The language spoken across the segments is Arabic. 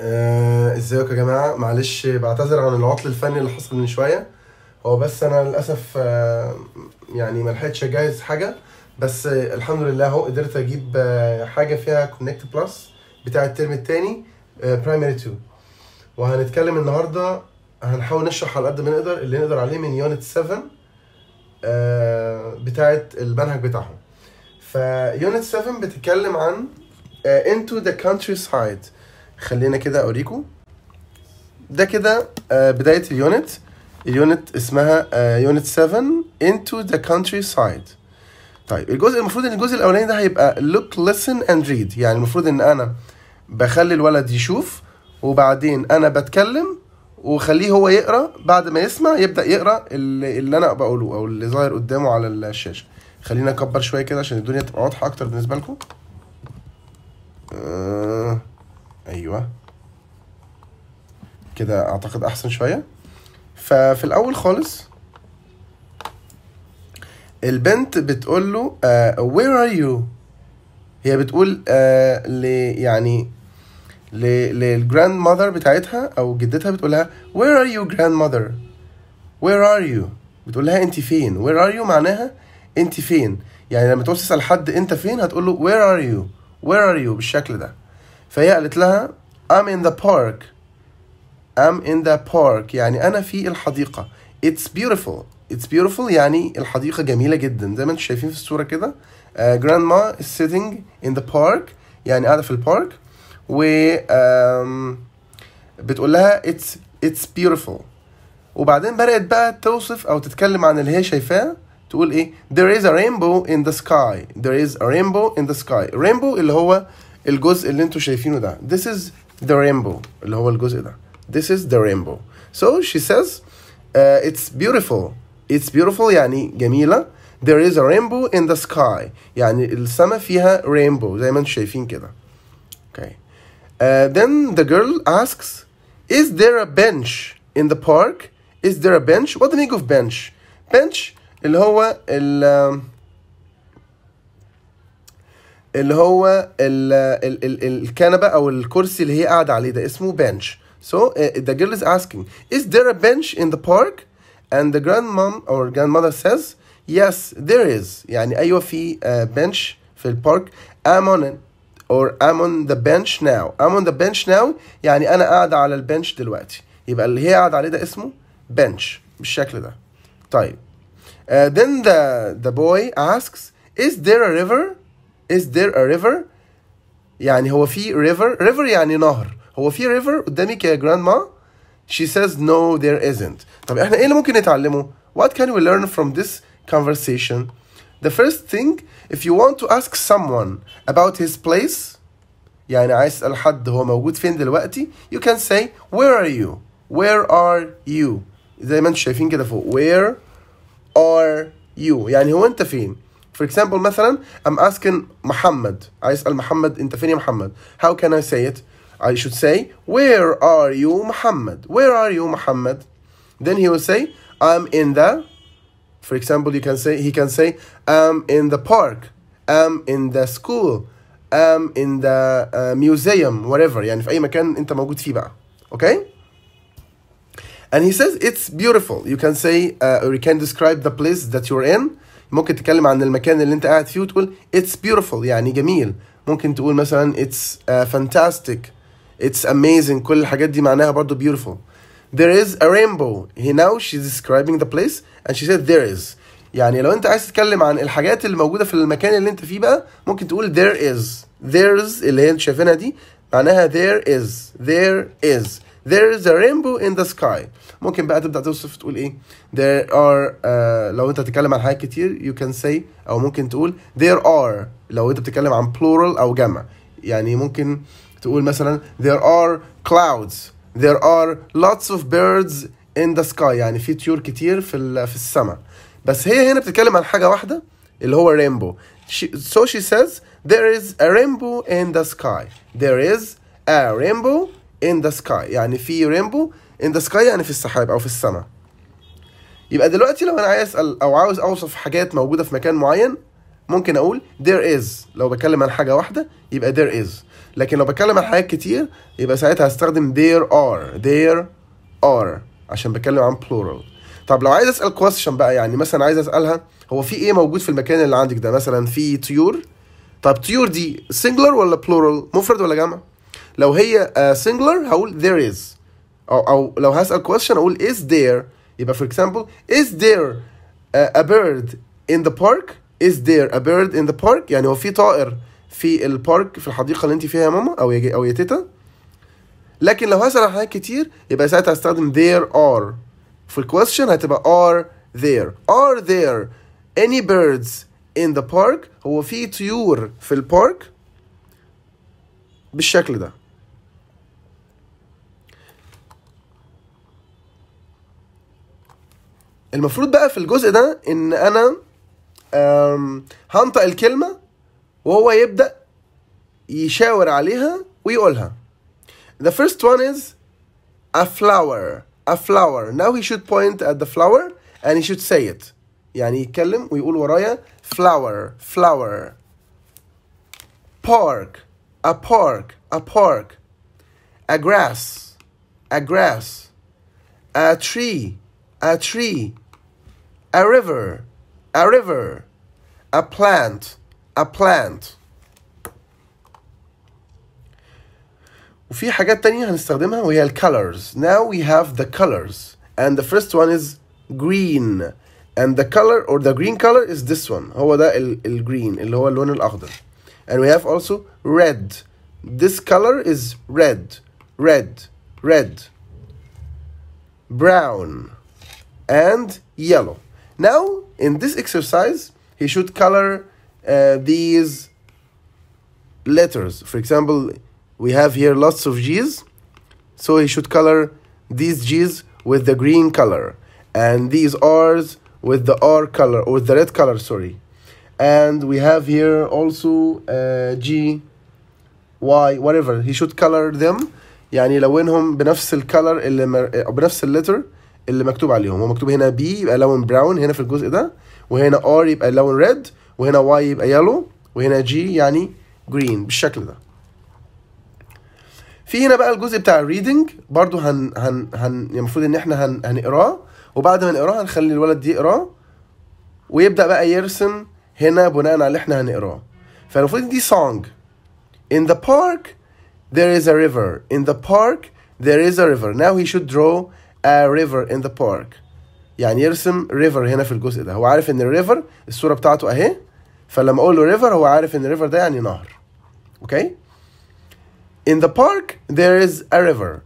آه، ازيكم يا جماعه معلش بعتذر عن العطل الفني اللي حصل من شويه هو بس انا للاسف آه، يعني ما لحقتش اجهز حاجه بس الحمد لله اهو قدرت اجيب آه، حاجه فيها كونكت بلس بتاع الترم الثاني برايمري 2 وهنتكلم النهارده هنحاول نشرح على قد ما نقدر اللي نقدر عليه من يونت 7 بتاعه المنهج بتاعهم فيونت 7 بتتكلم عن انتو ذا the سايد خلينا كده اوريكم ده كده آه، بدايه اليونت اليونت اسمها آه، يونت 7 into the countryside طيب الجزء المفروض ان الجزء الاولاني ده هيبقى look listen and read يعني المفروض ان انا بخلي الولد يشوف وبعدين انا بتكلم وخليه هو يقرا بعد ما يسمع يبدا يقرا اللي, اللي انا بقوله او اللي ظاهر قدامه على الشاشه خلينا اكبر شويه كده عشان الدنيا تبقى واضحه اكتر بالنسبه لكم أه ايوه كده اعتقد احسن شويه ففي الاول خالص البنت بتقول له uh, where are you هي بتقول uh, ل يعني للجراند ماذر بتاعتها او جدتها بتقول لها where are you grandmother where are you بتقول لها انت فين where are you معناها انت فين يعني لما تقول تسال حد انت فين هتقول له where are you where are you بالشكل ده فهي قالت لها I'm in the park I'm in the park يعني أنا في الحديقة It's beautiful It's beautiful يعني الحديقة جميلة جدا زي ما انتم شايفين في الصورة كده uh, Grandma is sitting in the park يعني قاعدة في البارك و um, بتقول لها It's, it's beautiful وبعدين بدأت بقى توصف أو تتكلم عن اللي هي شايفاه تقول ايه there is a rainbow in the sky there is a rainbow in the sky rainbow اللي هو الجزء اللي انتوا شايفينه ده this is the rainbow اللي هو الجزء ده this is the rainbow so she says uh, it's beautiful it's beautiful يعني جميلة there is a rainbow in the sky يعني السما فيها rainbow زي ما انتوا شايفين كده okay uh, then the girl asks is there a bench in the park is there a bench what do you think of bench bench اللي هو ال um, اللي هو ال ال ال الكنبه او الكرسي اللي هي قاعده عليه ده اسمه bench so uh, the girl is asking is there a bench in the park and the grandmom or grandmother says yes there is يعني ايوه في uh, bench في البارك I'm on it or I'm on the bench now I'm on the bench now يعني انا قاعده على البنش دلوقتي يبقى اللي هي قاعده عليه ده اسمه bench بالشكل ده طيب uh, then the the boy asks is there a river is there a river يعني هو في river river يعني نهر هو في river قدامك يا grandma she says no there isn't طب احنا ايه اللي ممكن نتعلمه what can we learn from this conversation the first thing if you want to ask someone about his place يعني عايز اسال حد هو موجود فين دلوقتي you can say where are you where are you زي ما انتم شايفين كده فوق where are you يعني هو انت فين for example مثلا I'm asking محمد ask Muhammad, أنت فين يا محمد How can I say it I should say Where are you محمد Where are you محمد Then he will say I'm in the For example you can say he can say I'm in the park I'm in the school I'm in the uh, museum whatever يعني في أي مكان أنت موجود فيه بقى Okay And he says it's beautiful. You can say uh, or you can describe the place that you're in ممكن تتكلم عن المكان اللي انت قاعد فيه وتقول اتس بيوتيفول يعني جميل ممكن تقول مثلا اتس فانتاستيك اتس اميزنج كل الحاجات دي معناها برضو بيوتيفول there is a rainbow he now she's describing the place and she said there is يعني لو انت عايز تتكلم عن الحاجات اللي موجوده في المكان اللي انت فيه بقى ممكن تقول there is there's اللي هي انت شايفينها دي معناها there is there is there is a rainbow in the sky ممكن بقى تبدا توصف تقول ايه there are uh, لو انت تتكلم عن حاجة كتير you can say او ممكن تقول there are لو انت بتتكلم عن plural او جمع يعني ممكن تقول مثلا there are clouds there are lots of birds in the sky يعني في طيور كتير في في السماء بس هي هنا بتتكلم عن حاجة واحدة اللي هو rainbow she, so she says there is a rainbow in the sky there is a rainbow in the sky يعني في rainbow in the sky يعني في السحاب او في السماء يبقى دلوقتي لو انا عايز اسال او عاوز اوصف حاجات موجوده في مكان معين ممكن اقول there is لو بتكلم عن حاجه واحده يبقى there is لكن لو بتكلم عن حاجات كتير يبقى ساعتها هستخدم there are there are عشان بتكلم عن plural طب لو عايز اسال question بقى يعني مثلا عايز اسالها هو في ايه موجود في المكان اللي عندك ده مثلا في طيور طب طيور دي singular ولا plural مفرد ولا جمع لو هي سنجلر آه, uh, هقول there is او او لو هسال question اقول is there يبقى for example is there a bird in the park is there a bird in the park يعني هو في طائر في البارك في الحديقه اللي انت فيها يا ماما او يا او يا تيتا لكن لو هسال عن حاجات كتير يبقى ساعتها هستخدم there are في question هتبقى are there are there any birds in the park هو في طيور في البارك بالشكل ده المفروض بقى في الجزء ده ان انا هنطق الكلمه وهو يبدا يشاور عليها ويقولها the first one is a flower a flower now he should point at the flower and he should say it يعني يتكلم ويقول ورايا flower flower park a park a park a grass a grass a tree a tree a river, a river, a plant, a plant. وفي حاجات تانية هنستخدمها وهي ال colors. Now we have the colors and the first one is green and the color or the green color is this one هو ده ال, ال green اللي هو اللون الأخضر and we have also red this color is red red red brown and yellow now, in this exercise, he should color uh, these letters. For example, we have here lots of G's, so he should color these G's with the green color, and these R's with the R color, or the red color, sorry. And we have here also uh, G, Y, whatever. He should color them. يعني لونهم بنفس الكلر اللي مر... بنفس اللتر اللي مكتوب عليهم هو مكتوب هنا بي يبقى لون براون هنا في الجزء ده وهنا ار يبقى لون ريد وهنا واي يبقى يلو وهنا جي يعني جرين بالشكل ده في هنا بقى الجزء بتاع الريدنج برضو هن هن هن يعني المفروض ان احنا هن هنقراه وبعد ما نقراه هنخلي الولد دي يقراه ويبدا بقى يرسم هنا بناء على اللي احنا هنقراه فالمفروض دي سونج in the park there is a river in the park there is a river now he should draw a river in the park يعني يرسم river هنا في الجزء ده هو عارف ان river الصورة بتاعته اهي فلما اقول له river هو عارف ان river ده يعني نهر okay? In the park there is a river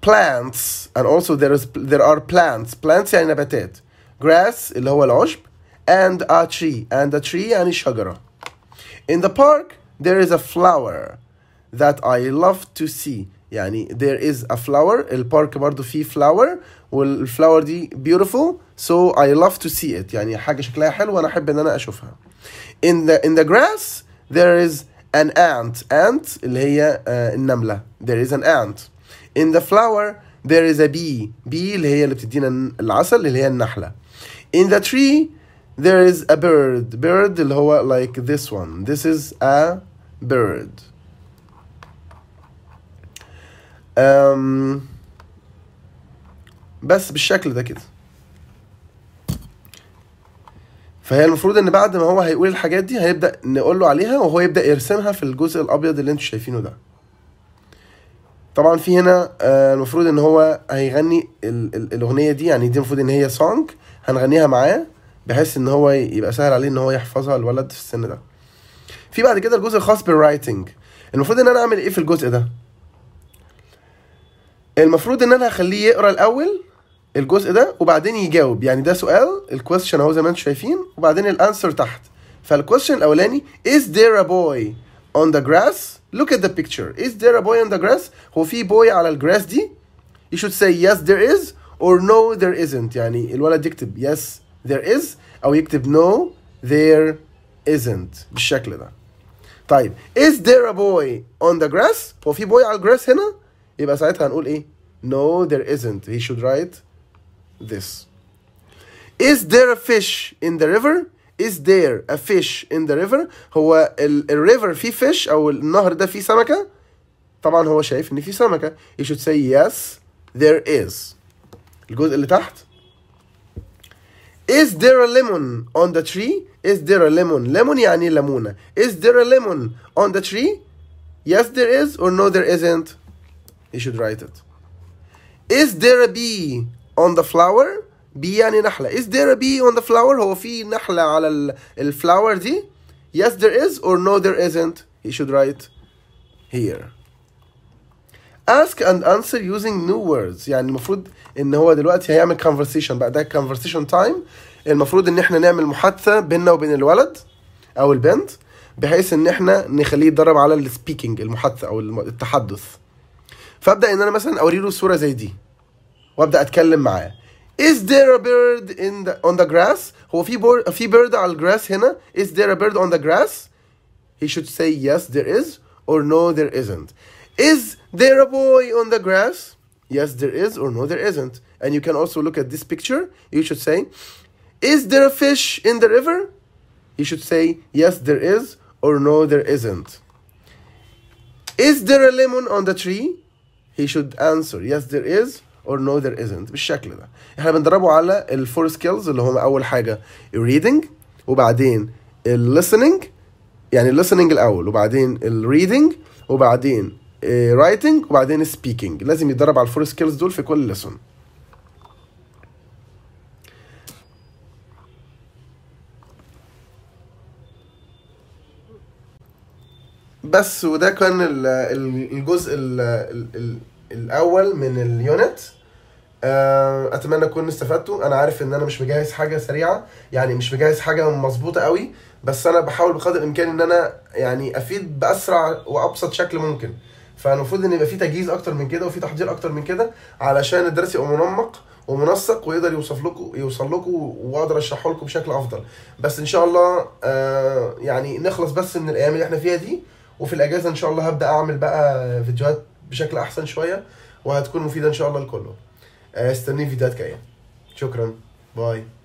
plants and also there is there are plants plants يعني نباتات grass اللي هو العشب and a tree and a tree يعني شجرة in the park there is a flower that I love to see يعني there is a flower البارك برضو فيه flower والflower دي beautiful so I love to see it يعني حاجة شكلها حلو وأنا أحب إن أنا أشوفها in the in the grass there is an ant ant اللي هي uh, النملة there is an ant in the flower there is a bee bee اللي هي اللي بتدينا العسل اللي هي النحلة in the tree there is a bird bird اللي هو like this one this is a bird بس بالشكل ده كده فهي المفروض ان بعد ما هو هيقول الحاجات دي هيبدا نقول له عليها وهو يبدا يرسمها في الجزء الابيض اللي انتم شايفينه ده طبعا في هنا آه، المفروض ان هو هيغني الاغنيه دي يعني دي المفروض ان هي سونج هنغنيها معاه بحيث ان هو يبقى سهل عليه ان هو يحفظها الولد في السن ده في بعد كده الجزء الخاص بالرايتنج المفروض ان انا اعمل ايه في الجزء ده المفروض ان انا هخليه يقرا الاول الجزء ده وبعدين يجاوب يعني ده سؤال الكويشن اهو زي ما انتم شايفين وبعدين الانسر تحت فالكويشن الاولاني is there a boy on the grass look at the picture is there a boy on the grass هو في بوي على الجراس دي you should say yes there is or no there isn't يعني الولد يكتب yes there is او يكتب no there isn't بالشكل ده طيب is there a boy on the grass هو في بوي على الجراس هنا يبقى ساعتها هنقول ايه no there isn't he should write this is there a fish in the river is there a fish in the river هو ال الريفر فيه fish او النهر ده فيه سمكه طبعا هو شايف ان في سمكه he should say yes there is الجزء اللي تحت is there a lemon on the tree is there a lemon lemon يعني ليمونه is there a lemon on the tree yes there is or no there isn't you should write it is there a bee on the flower بي يعني نحلة is there a bee on the flower هو في نحلة على الفلاور دي yes there is or no there isn't he should write here ask and answer using new words يعني المفروض ان هو دلوقتي هيعمل conversation بعد ده conversation time المفروض ان احنا نعمل محادثة بيننا وبين الولد او البنت بحيث ان احنا نخليه يتدرب على السبيكينج المحادثة او التحدث فابدا ان انا مثلا اوري له زي دي وابدا اتكلم معاه Is there a bird in the, on the grass? هو في في بيرد على الجراس هنا. Is there a bird on the grass? He should say yes there is or no there isn't. Is there a boy on the grass? Yes there is or no there isn't. And you can also look at this picture. You should say, Is there a fish in the river? You should say yes there is or no there isn't. Is there a lemon on the tree? he should answer yes there is or no there isn't بالشكل ده احنا بندربه على الفور سكيلز اللي هم اول حاجه الريدنج وبعدين listening يعني listening الاول وبعدين reading وبعدين آه، writing وبعدين speaking لازم يتدرب على الفور سكيلز دول في كل لسن بس وده كان الجزء الاول من اليونت آه، اتمنى تكونوا استفدتوا انا عارف ان انا مش مجهز حاجه سريعه يعني مش مجهز حاجه مظبوطه قوي بس انا بحاول بقدر الامكان ان انا يعني افيد باسرع وابسط شكل ممكن فالمفروض ان يبقى في تجهيز اكتر من كده وفي تحضير اكتر من كده علشان الدرس يبقى منمق ومنسق ويقدر يوصف لكم يوصل لكم واقدر اشرحه لكم بشكل افضل بس ان شاء الله آه، يعني نخلص بس من الايام اللي احنا فيها دي وفي الاجازه ان شاء الله هبدا اعمل بقى فيديوهات بشكل احسن شويه وهتكون مفيده ان شاء الله لكله آه، استنيني فيديوهات جايه شكرا باي